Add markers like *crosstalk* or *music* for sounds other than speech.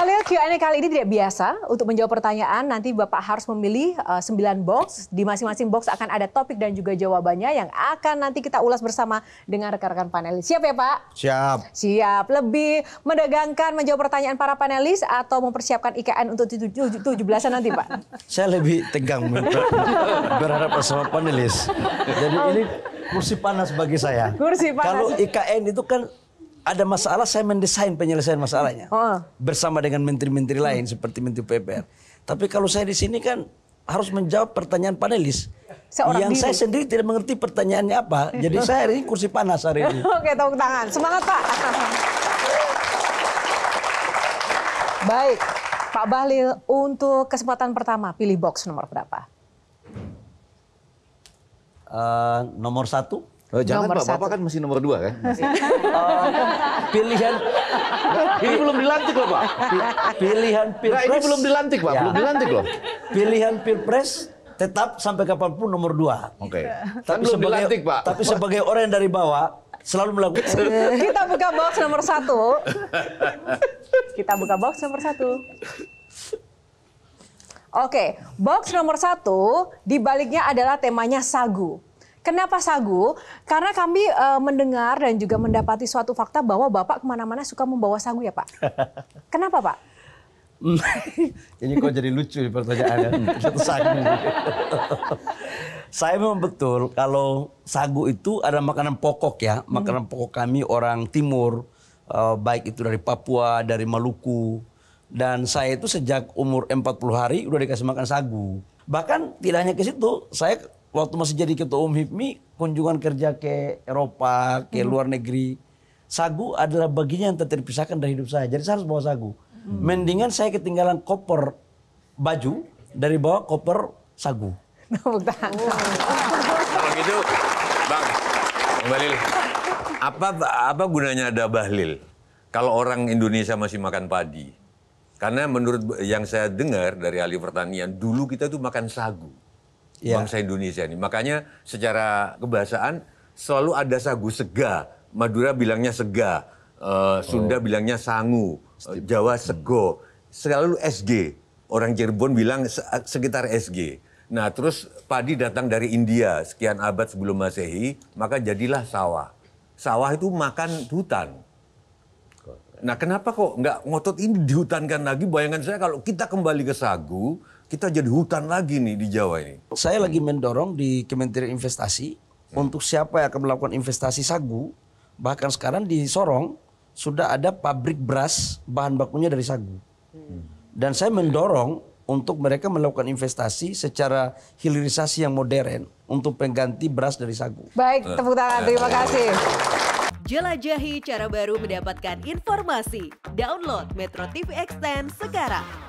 Khalil, Q&A kali ini tidak biasa. Untuk menjawab pertanyaan, nanti Bapak harus memilih uh, eh, 9 box. Di masing-masing box akan ada topik dan juga jawabannya yang akan nanti kita ulas bersama dengan rekan-rekan panelis. Siap ya Pak? Siap. Siap. Lebih mendegangkan menjawab pertanyaan para panelis atau mempersiapkan IKN untuk 17 an nanti Pak? *laughs* Saya lebih tegang berharap sama panelis. Jadi ini kursi panas bagi saya. Kursi panas. Kalau IKN itu kan ada masalah saya mendesain penyelesaian masalahnya oh. bersama dengan menteri-menteri lain seperti menteri PPR. Tapi kalau saya di sini kan harus menjawab pertanyaan panelis. Seorang yang diri. saya sendiri tidak mengerti pertanyaannya apa. Jadi *laughs* saya hari ini kursi panas hari ini. Oke, tepuk tangan. Semangat, Pak. Baik, Pak Bahlil, untuk kesempatan pertama, pilih box nomor berapa? Uh, nomor satu. Oh, jangan nomor Pak, Bapak kan masih nomor dua kan? *laughs* Oh, iya. pilihan *laughs* ini belum dilantik loh Pak. Pilihan pilpres. Nah, ini belum dilantik Pak, ya. belum dilantik loh. Pilihan pilpres tetap sampai kapanpun nomor dua. Oke. Okay. Tapi kan belum sebagai, dilantik Pak. Tapi sebagai orang yang dari bawah selalu melakukan. Kita buka box nomor satu. *laughs* Kita buka box nomor satu. Oke, box nomor satu di baliknya adalah temanya sagu. Kenapa sagu? Karena kami e, mendengar dan juga mendapati suatu fakta bahwa Bapak kemana-mana suka membawa sagu ya Pak. *laughs* Kenapa Pak? *laughs* Ini kok jadi lucu di *laughs* satu sagu. Saya memang betul kalau sagu itu ada makanan pokok ya. Hmm. Makanan pokok kami orang timur. Eh, baik itu dari Papua, dari Maluku. Dan saya itu sejak umur 40 hari udah dikasih makan sagu. Bahkan tidak hanya ke situ, saya waktu masih jadi ketua umum HIPMI kunjungan kerja ke Eropa, ke hmm. luar negeri. Sagu adalah bagian yang terpisahkan dari hidup saya. Jadi saya harus bawa sagu. Hmm. Mendingan saya ketinggalan koper baju dari bawa koper sagu. Oh. Kalau gitu, Bang, Bahlil apa apa gunanya ada bahlil kalau orang Indonesia masih makan padi? Karena menurut yang saya dengar dari ahli pertanian, dulu kita tuh makan sagu yeah. bangsa Indonesia ini. Makanya secara kebahasaan selalu ada sagu sega. Madura bilangnya sega, uh, Sunda oh. bilangnya sangu, uh, Jawa hmm. sego. Selalu SG. Orang Cirebon bilang se eh, sekitar SG. Nah, terus padi datang dari India sekian abad sebelum Masehi, maka jadilah sawah. Sawah itu makan hutan. Nah, kenapa kok nggak ngotot ini dihutankan lagi? Bayangan saya kalau kita kembali ke sagu, kita jadi hutan lagi nih di Jawa ini. Saya lagi mendorong di Kementerian Investasi hmm. untuk siapa yang akan melakukan investasi sagu, bahkan sekarang di Sorong sudah ada pabrik beras bahan bakunya dari sagu. Hmm. Dan saya mendorong untuk mereka melakukan investasi secara hilirisasi yang modern untuk pengganti beras dari sagu. Baik, tepuk tangan. Terima kasih. Jelajahi cara baru mendapatkan informasi. Download Metro TV Extend sekarang.